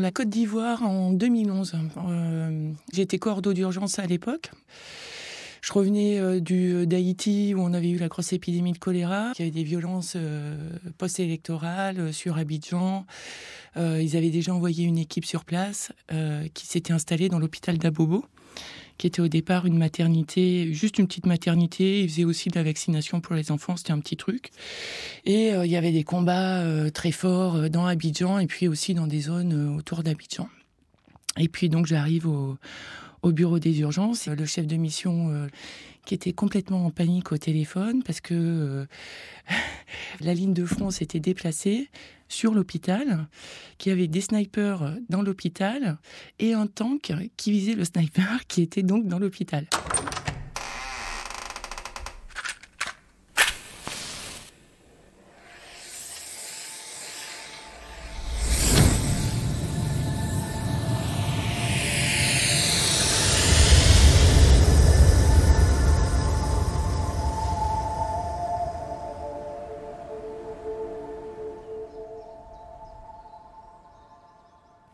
La Côte d'Ivoire en 2011. Euh, j'étais cordeau d'urgence à l'époque. Je revenais euh, du euh, d'Haïti où on avait eu la grosse épidémie de choléra. Il y avait des violences post-électorales sur Abidjan. ils avaient déjà envoyé une équipe sur place qui s'était installée dans l'hôpital d'Abobo qui était au départ une maternité, juste une petite maternité. Ils faisaient aussi de la vaccination pour les enfants, c'était un petit truc. Et euh, il y avait des combats euh, très forts euh, dans Abidjan et puis aussi dans des zones autour d'Abidjan. Et puis donc j'arrive au, bureau des urgences. Le chef de mission qui était complètement en panique au téléphone parce que la ligne de front s'était déplacée sur l'hôpital, qui avait des snipers dans l'hôpital et un tank qui visait le sniper qui était donc dans l'hôpital.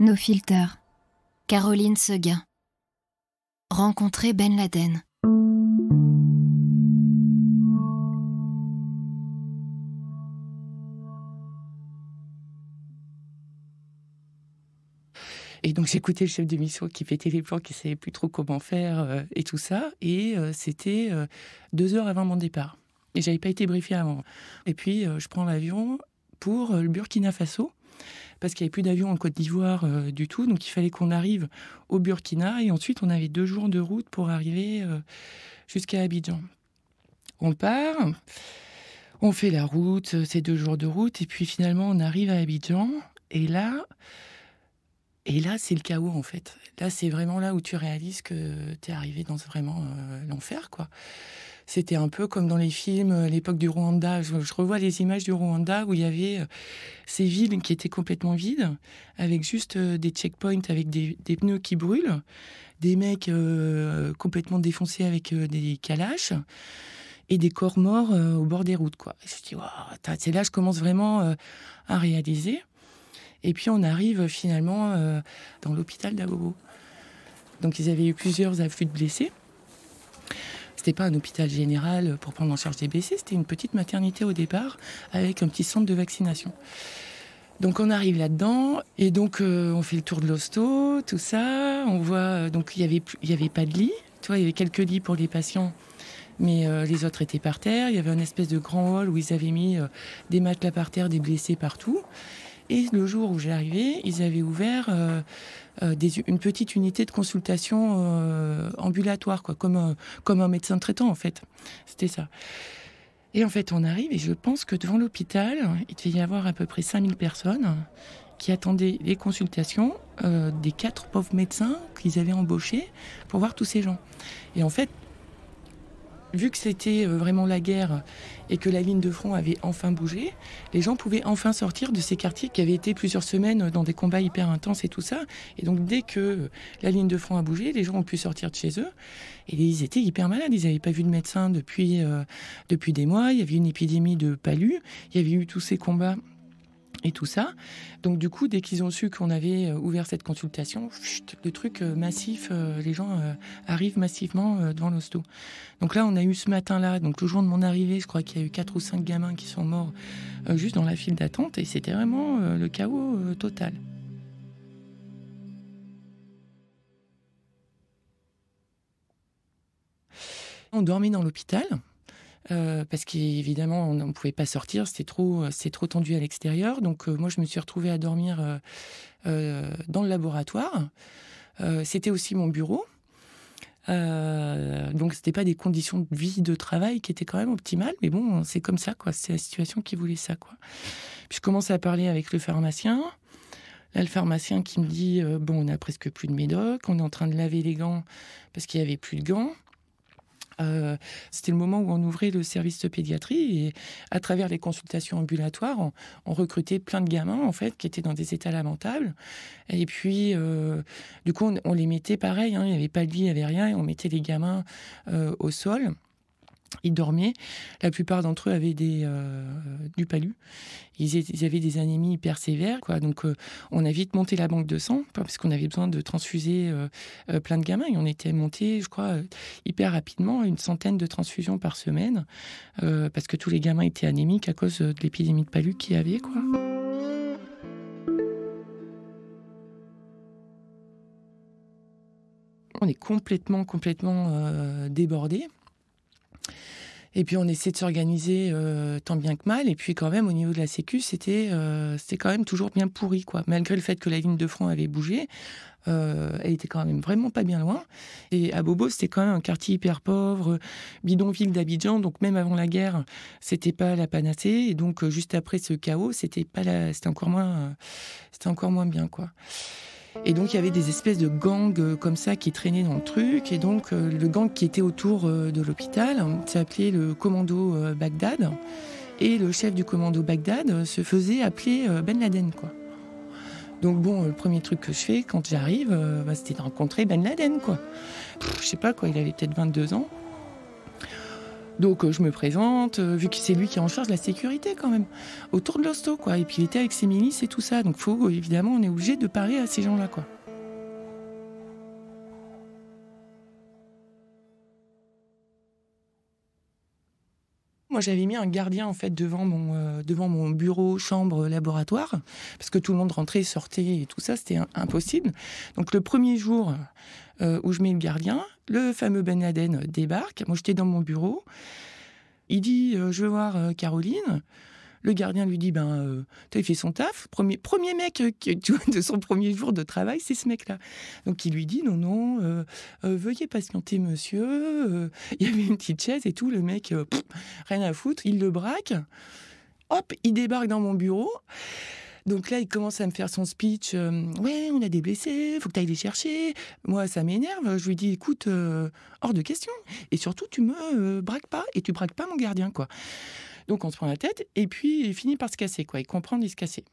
Nos filters. Caroline Seguin. Rencontrer Ben Laden. Et donc j'écoutais le chef d'émission qui fait les plans, qui savait plus trop comment faire euh, et tout ça. Et euh, c'était euh, deux heures avant mon départ. Et j'avais pas été briefée avant. Et puis je prends l'avion pour le Burkina Faso parce qu'il n'y avait plus d'avion en Côte d'Ivoire euh, du tout. Donc il fallait qu'on arrive au Burkina et ensuite on avait deux jours de route pour arriver euh, jusqu'à Abidjan. On part, on fait la route, euh, ces deux jours de route, et puis finalement on arrive à Abidjan et là. Et là, c'est le chaos en fait. Là, c'est vraiment là où tu réalises que tu es arrivé dans vraiment l'enfer, quoi. C'était un peu comme dans les films à euh, l'époque du Rwanda. Je, revois les images du Rwanda où il y avait euh, ces villes qui étaient complètement vides, avec juste euh, des checkpoints, avec des, pneus qui brûlent, des mecs complètement défoncés avec des calaches et des corps morts au bord des routes. Quoi. je me dis, c'est là que je commence vraiment à réaliser. Et puis on arrive finalement dans l'hôpital d'Abobo. Donc ils avaient eu plusieurs afflux de blessés. C'était pas un hôpital général pour prendre en charge des blessés, c'était une petite maternité au départ avec un petit centre de vaccination. Donc on arrive là-dedans et donc euh, on fait le tour de l'hosto, tout ça. On voit euh, donc il y avait il y avait pas de lit, tu vois, il y avait quelques lits pour les patients, mais euh, les autres étaient par terre. Il y avait un espèce de grand hall où ils avaient mis des matelas par terre, des blessés partout. Et le jour où j'arrivais, ils avaient ouvert euh, une petite unité de consultation euh, ambulatoire, quoi, comme un, comme un médecin traitant en fait. C'était ça. Et en fait, on arrive et je pense que devant l'hôpital, il devait y avoir à peu près 5000 personnes qui attendaient les consultations euh, des quatre pauvres médecins qu'ils avaient embauchés pour voir tous ces gens. Et en fait, vu que c'était euh, vraiment la guerre et que la ligne de front avait enfin bougé, les gens pouvaient enfin sortir de ces quartiers qui avaient été plusieurs semaines dans des combats hyper intenses et tout ça. Et donc dès que la ligne de front a bougé, les gens ont pu sortir de chez eux. Et ils étaient hyper malades, ils n'avaient pas vu de médecin depuis, euh, depuis des mois, il y avait une épidémie de palus, il y avait eu tous ces combats et tout ça. Donc du coup, dès qu'ils ont su qu'on avait euh, ouvert cette consultation, le truc euh, massif, euh, les gens arrivent massivement devant l'hosto. Donc là, on a eu ce matin-là, donc le jour de mon arrivée, je crois qu'il y a eu quatre ou cinq gamins qui sont morts juste dans la file d'attente et c'était vraiment le chaos total. On dormait dans l'hôpital, euh, parce qu'évidemment, on ne pouvait pas sortir, c'était trop, c'est trop tendu à l'extérieur. Donc, euh, moi, je me suis retrouvée à dormir euh, dans le laboratoire. c'était aussi mon bureau. donc, ce c'était pas des conditions de vie, de travail qui étaient quand même optimales, mais bon, c'est comme ça, quoi. C'est la situation qui voulait ça, quoi. Puis, je commence à parler avec le pharmacien. Là, le pharmacien qui me dit Bon, on a presque plus de médoc, on est en train de laver les gants parce qu'il y avait plus de gants. Euh, c'était le moment où on ouvrait le service de pédiatrie et à travers les consultations ambulatoires, on, recrutait plein de gamins en fait qui étaient dans des états lamentables. Et puis, euh, du coup, on, les mettait pareil. Hein. il n'y avait pas de lit, il n'y avait rien, et on mettait les gamins euh, au sol. Ils dormaient. La plupart d'entre eux avaient des, euh, euh, du palu. Ils, avaient des anémies hyper sévères. Quoi. Donc, euh, on a vite monté la banque de sang, parce qu'on avait besoin de transfuser plein de gamins. Et on était monté, je crois, hyper rapidement, une centaine de transfusions par semaine, parce que tous les gamins étaient anémiques à cause de l'épidémie de palu qu'il y avait. Quoi. On est complètement, complètement débordé. Et puis on essaie de s'organiser euh, tant bien que mal. Et puis quand même, au niveau de la Sécu, euh, c'était quand même toujours bien pourri, quoi. Malgré le fait que la ligne de front avait bougé, euh, elle était quand même vraiment pas bien loin. Et à Bobo, c'était quand même un quartier hyper pauvre, bidonville d'Abidjan. Donc même avant la guerre, c'était pas la panacée. Et donc juste après ce chaos, c'était pas encore moins, encore moins bien, quoi. Et donc il y avait des espèces de gangs euh, comme ça qui traînaient dans le truc. Et donc euh, le gang qui était autour euh, de l'hôpital hein, s'appelait le commando Bagdad. Et le chef du commando Bagdad se faisait appeler Ben Laden, quoi. Donc bon, le premier truc que je fais quand j'arrive, bah, c'était de rencontrer Ben Laden, quoi. je sais pas quoi, il avait peut-être 22 ans. Donc euh, je me présente, euh, vu que c'est lui qui est en charge de la sécurité quand même, autour de l'hosto, quoi. Et puis il était avec ses milices et tout ça. Donc faut, euh, évidemment, on est obligé de parler à ces gens-là, quoi. Moi, j'avais mis un gardien en fait devant mon devant mon bureau, chambre, laboratoire, parce que tout le monde rentrait, sortait et tout ça, c'était impossible. Donc le premier jour, euh, où je mets le gardien. Le fameux Ben Laden euh, débarque. Moi, j'étais dans mon bureau. Il dit euh, Je veux voir Caroline. Le gardien lui dit Ben, tu as fait son taf. Premier, premier mec de son premier jour de travail, c'est ce mec-là. Donc, il lui dit Non, non, veuillez patienter, monsieur. Il y avait une petite chaise et tout. Le mec, rien à foutre. Il le braque. Hop, il débarque dans mon bureau. Donc là, il commence à me faire son speech. Euh, ouais, on a des blessés, faut que tu ailles les chercher. Moi, ça m'énerve. Je lui dis, écoute, euh, hors de question. Et surtout, tu me euh, braques pas et tu braques pas mon gardien, quoi. Donc on se prend la tête et puis il finit par se casser, quoi. Il comprend de se casser.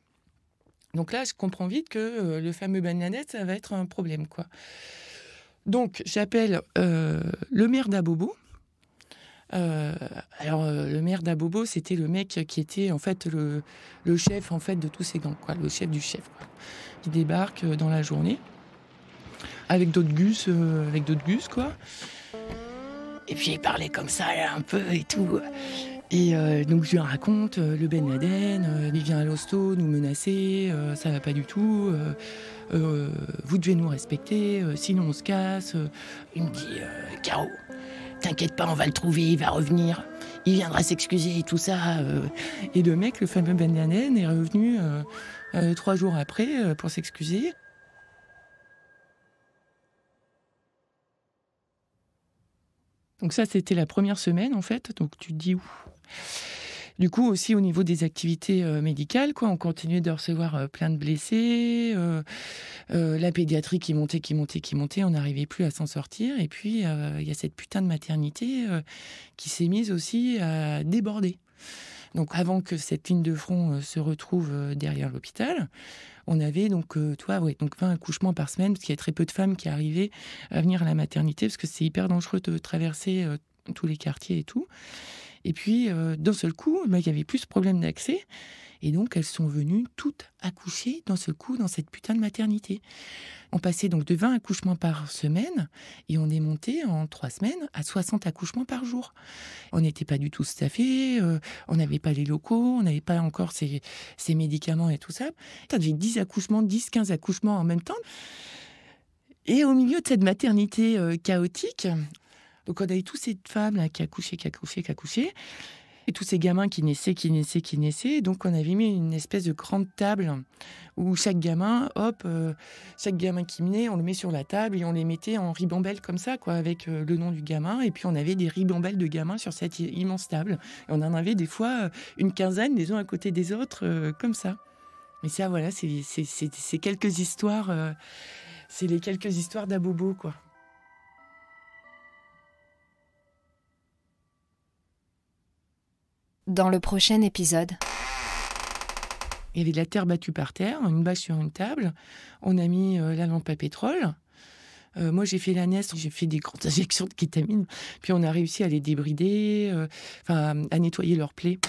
Donc là, je comprends vite que le fameux bananette, ça va être un problème, quoi. Donc j'appelle le maire d'Abobo euh, alors euh, le maire d'Abobo, c'était le mec qui était en fait le, chef en fait de tous ces gangs, quoi, le chef du chef, Il qui débarque euh, dans la journée avec d'autres gus, avec d'autres gus quoi. Et puis il parlait comme ça un peu et tout. Et donc je lui raconte le Ben Laden, il vient à l'hosto nous menacer, ça va pas du tout, vous devez nous respecter, sinon on se casse. Il me dit Caro, T'inquiète pas, on va le trouver, il va revenir. Il viendra s'excuser et tout ça. Euh. Et le mec, le fameux Ben est revenu euh, euh, trois jours après pour s'excuser. Donc ça, c'était la première semaine en fait. Donc tu te dis où du coup, aussi au niveau des activités euh, médicales, quoi, on continuait de recevoir euh, plein de blessés, euh, la pédiatrie qui montait, qui montait, qui montait, on n'arrivait plus à s'en sortir. Et puis, il y a cette putain de maternité qui s'est mise aussi à déborder. Donc avant que cette ligne de front se retrouve derrière l'hôpital, on avait donc, toi, ouais, donc 20 accouchements par semaine, parce qu'il y a très peu de femmes qui arrivaient à venir à la maternité, parce que c'est hyper dangereux de traverser tous les quartiers et tout. Et puis, euh, d'un seul coup, bah, il n'y avait plus de problème d'accès. Et donc, elles sont venues toutes accoucher d'un seul coup dans cette putain de maternité. On passait donc de 20 accouchements par semaine et on est monté en trois semaines à 60 accouchements par jour. On n'était pas du tout staffé, euh, on n'avait pas les locaux, on n'avait pas encore ces, médicaments et tout ça. Tu 10 accouchements, 10, 15 accouchements en même temps. Et au milieu de cette maternité euh, chaotique, donc on avait toutes ces femmes là qui accouchaient, qui accouchaient, qui accouchaient. et tous ces gamins qui naissaient, qui naissaient, qui naissaient. donc on avait mis une espèce de grande table où chaque gamin, hop, euh, chaque gamin qui naissait, on le met sur la table et on les mettait en ribambelle comme ça, quoi, avec euh, le nom du gamin. Et puis on avait des ribambelles de gamins sur cette immense table. Et on en avait des fois euh, une quinzaine, les uns à côté des autres, comme ça. Mais ça, voilà, c'est quelques histoires, c'est les quelques histoires d'Abobo, quoi. dans le prochain épisode. Il y avait de la terre battue par terre, une base sur une table. On a mis euh, la lampe à pétrole. Euh, moi, j'ai fait la NES, j'ai fait des grandes injections de kétamine. Puis on a réussi à les débrider, euh, enfin à nettoyer leurs plaies.